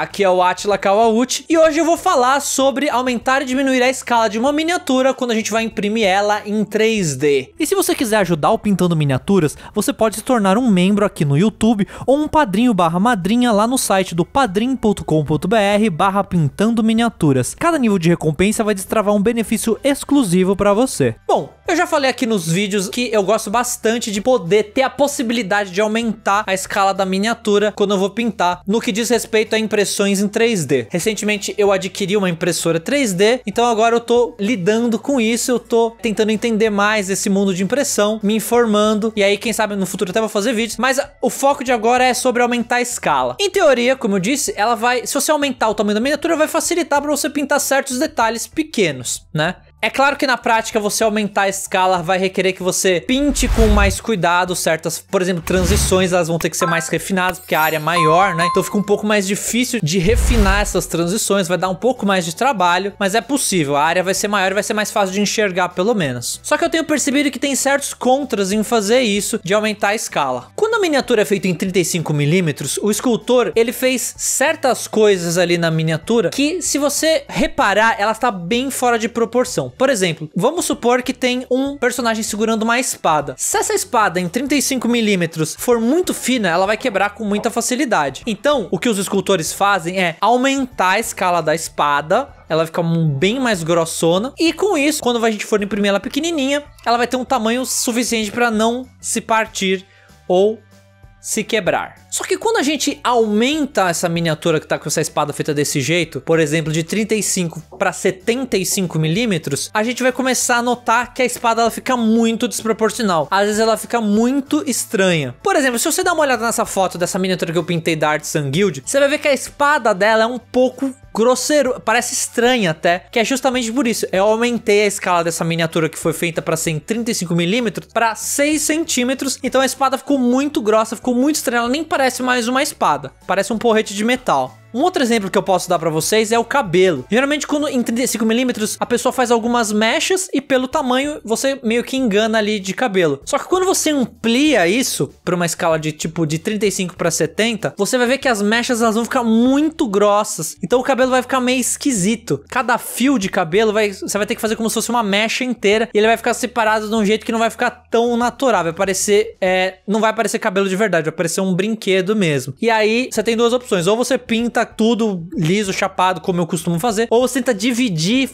Aqui é o Atila Kawauchi e hoje eu vou falar sobre aumentar e diminuir a escala de uma miniatura quando a gente vai imprimir ela em 3D. E se você quiser ajudar o Pintando Miniaturas, você pode se tornar um membro aqui no YouTube ou um padrinho barra madrinha lá no site do padrim.com.br barra pintando miniaturas. Cada nível de recompensa vai destravar um benefício exclusivo para você. Bom, eu já falei aqui nos vídeos que eu gosto bastante de poder ter a possibilidade de aumentar a escala da miniatura quando eu vou pintar. No que diz respeito à impressão impressões em 3D. Recentemente eu adquiri uma impressora 3D, então agora eu tô lidando com isso, eu tô tentando entender mais esse mundo de impressão, me informando, e aí quem sabe no futuro até vou fazer vídeos, mas o foco de agora é sobre aumentar a escala. Em teoria, como eu disse, ela vai, se você aumentar o tamanho da miniatura, vai facilitar para você pintar certos detalhes pequenos, né? É claro que na prática você aumentar a escala vai requerer que você pinte com mais cuidado certas, por exemplo, transições, elas vão ter que ser mais refinadas porque a área é maior, né? Então fica um pouco mais difícil de refinar essas transições, vai dar um pouco mais de trabalho, mas é possível, a área vai ser maior e vai ser mais fácil de enxergar pelo menos. Só que eu tenho percebido que tem certos contras em fazer isso, de aumentar a escala. Quando a miniatura é feita em 35mm, o escultor, ele fez certas coisas ali na miniatura que, se você reparar, ela está bem fora de proporção. Por exemplo, vamos supor que tem um personagem segurando uma espada. Se essa espada em 35mm for muito fina, ela vai quebrar com muita facilidade. Então, o que os escultores fazem é aumentar a escala da espada ela fica bem mais grossona. E com isso, quando a gente for imprimir ela pequenininha, ela vai ter um tamanho suficiente para não se partir ou se quebrar. Só que quando a gente aumenta essa miniatura que tá com essa espada feita desse jeito, por exemplo, de 35 para 75 milímetros, a gente vai começar a notar que a espada ela fica muito desproporcional. Às vezes ela fica muito estranha. Por exemplo, se você dá uma olhada nessa foto dessa miniatura que eu pintei da Art Sun Guild, você vai ver que a espada dela é um pouco grosseiro, parece estranha até, que é justamente por isso. Eu aumentei a escala dessa miniatura que foi feita para ser em 35mm para 6 centímetros, então a espada ficou muito grossa, ficou muito estranha, ela nem parece mais uma espada, parece um porrete de metal. Um outro exemplo que eu posso dar pra vocês é o cabelo. Geralmente, quando em 35mm, a pessoa faz algumas mechas e pelo tamanho, você meio que engana ali de cabelo. Só que quando você amplia isso pra uma escala de tipo de 35 para 70, você vai ver que as mechas elas vão ficar muito grossas. Então o cabelo vai ficar meio esquisito. Cada fio de cabelo vai, você vai ter que fazer como se fosse uma mecha inteira e ele vai ficar separado de um jeito que não vai ficar tão natural. Vai parecer, é, não vai parecer cabelo de verdade, vai parecer um brinquedo mesmo. E aí você tem duas opções: ou você pinta tudo liso, chapado, como eu costumo fazer, ou você tenta dividir,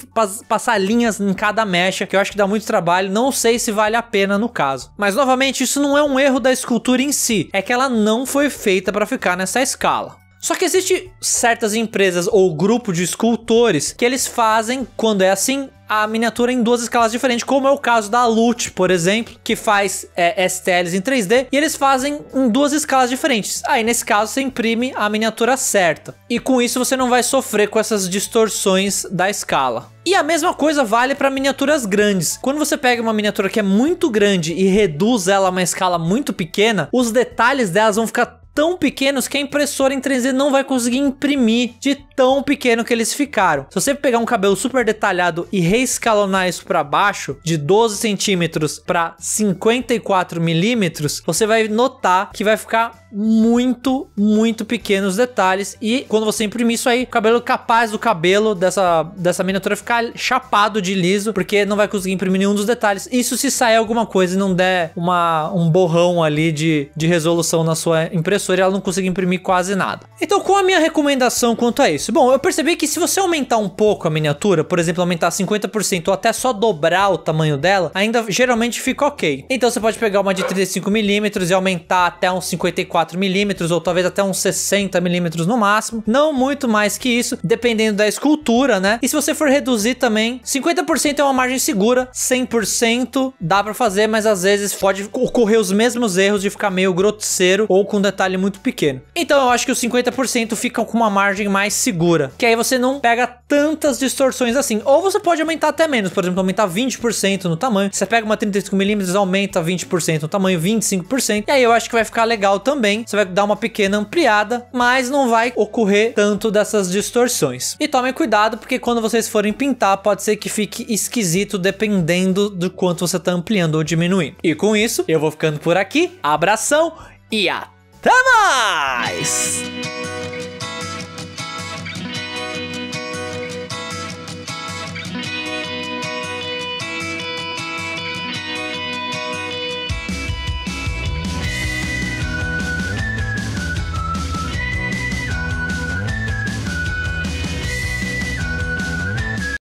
passar linhas em cada mecha, que eu acho que dá muito trabalho, não sei se vale a pena no caso. Mas novamente, isso não é um erro da escultura em si, é que ela não foi feita para ficar nessa escala. Só que existe certas empresas ou grupo de escultores que eles fazem, quando é assim, a miniatura em duas escalas diferentes, como é o caso da Lut, por exemplo, que faz é, STLs em 3D, e eles fazem em duas escalas diferentes. Aí, nesse caso, você imprime a miniatura certa. E com isso você não vai sofrer com essas distorções da escala. E a mesma coisa vale para miniaturas grandes. Quando você pega uma miniatura que é muito grande e reduz ela a uma escala muito pequena, os detalhes delas vão ficar tão pequenos que a impressora em 3D não vai conseguir imprimir de tão pequeno que eles ficaram. Se você pegar um cabelo super detalhado e reescalonar isso para baixo, de 12 centímetros para 54 milímetros, você vai notar que vai ficar muito, muito pequenos detalhes e quando você imprimir isso aí, o cabelo capaz do cabelo dessa, dessa miniatura ficar chapado de liso, porque não vai conseguir imprimir nenhum dos detalhes. Isso se sair alguma coisa e não der uma, um borrão ali de, de resolução na sua impressora impressora e ela não consegue imprimir quase nada. Então qual a minha recomendação quanto a isso? Bom, eu percebi que se você aumentar um pouco a miniatura, por exemplo, aumentar 50% ou até só dobrar o tamanho dela, ainda geralmente fica ok. Então você pode pegar uma de 35mm e aumentar até uns 54mm ou talvez até uns 60mm no máximo, não muito mais que isso, dependendo da escultura, né? E se você for reduzir também, 50% é uma margem segura, 100% dá para fazer, mas às vezes pode ocorrer os mesmos erros de ficar meio grosseiro ou com detalhes detalhe muito pequeno. Então eu acho que os 50% ficam com uma margem mais segura, que aí você não pega tantas distorções assim. Ou você pode aumentar até menos, por exemplo, aumentar 20% no tamanho. Você pega uma 35mm, aumenta 20% no tamanho, 25%. E aí eu acho que vai ficar legal também. Você vai dar uma pequena ampliada, mas não vai ocorrer tanto dessas distorções. E tomem cuidado, porque quando vocês forem pintar, pode ser que fique esquisito dependendo do quanto você está ampliando ou diminuindo. E com isso, eu vou ficando por aqui. Abração e até! Até mais!